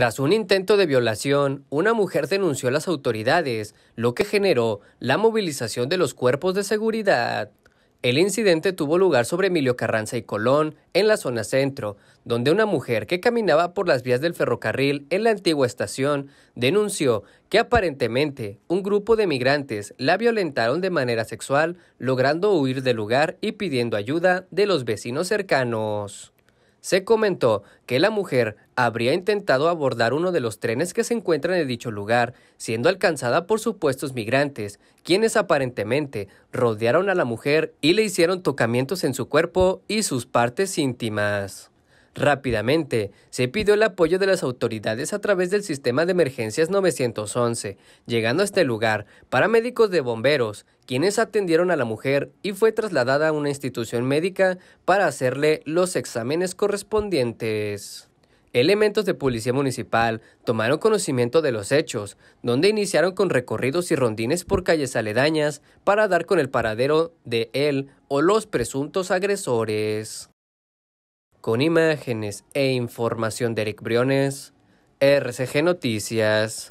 Tras un intento de violación, una mujer denunció a las autoridades, lo que generó la movilización de los cuerpos de seguridad. El incidente tuvo lugar sobre Emilio Carranza y Colón, en la zona centro, donde una mujer que caminaba por las vías del ferrocarril en la antigua estación denunció que aparentemente un grupo de migrantes la violentaron de manera sexual, logrando huir del lugar y pidiendo ayuda de los vecinos cercanos. Se comentó que la mujer habría intentado abordar uno de los trenes que se encuentran en dicho lugar, siendo alcanzada por supuestos migrantes, quienes aparentemente rodearon a la mujer y le hicieron tocamientos en su cuerpo y sus partes íntimas. Rápidamente, se pidió el apoyo de las autoridades a través del sistema de emergencias 911, llegando a este lugar para médicos de bomberos, quienes atendieron a la mujer y fue trasladada a una institución médica para hacerle los exámenes correspondientes. Elementos de policía municipal tomaron conocimiento de los hechos, donde iniciaron con recorridos y rondines por calles aledañas para dar con el paradero de él o los presuntos agresores. Con imágenes e información de Eric Briones, RCG Noticias.